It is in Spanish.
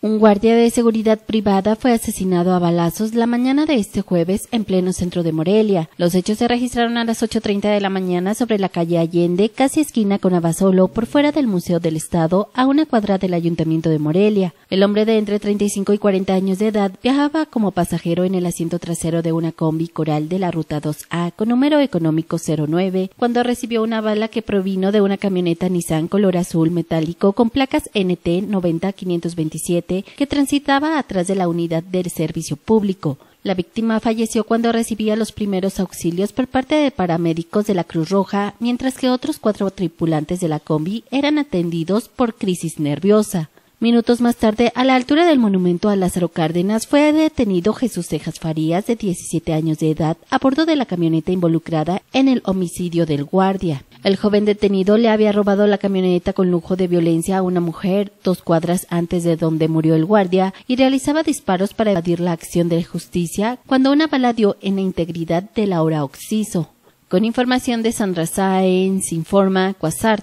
Un guardia de seguridad privada fue asesinado a balazos la mañana de este jueves en pleno centro de Morelia. Los hechos se registraron a las 8.30 de la mañana sobre la calle Allende, casi esquina con Abasolo, por fuera del Museo del Estado, a una cuadra del Ayuntamiento de Morelia. El hombre de entre 35 y 40 años de edad viajaba como pasajero en el asiento trasero de una combi coral de la ruta 2A con número económico 09, cuando recibió una bala que provino de una camioneta Nissan color azul metálico con placas NT 90527 que transitaba atrás de la unidad del servicio público. La víctima falleció cuando recibía los primeros auxilios por parte de paramédicos de la Cruz Roja, mientras que otros cuatro tripulantes de la combi eran atendidos por crisis nerviosa. Minutos más tarde, a la altura del monumento a Lázaro Cárdenas, fue detenido Jesús Cejas Farías, de 17 años de edad, a bordo de la camioneta involucrada en el homicidio del guardia. El joven detenido le había robado la camioneta con lujo de violencia a una mujer dos cuadras antes de donde murió el guardia y realizaba disparos para evadir la acción de justicia cuando una bala dio en la integridad de Laura Oxiso. Con información de Sandra Sáenz, informa Cuasar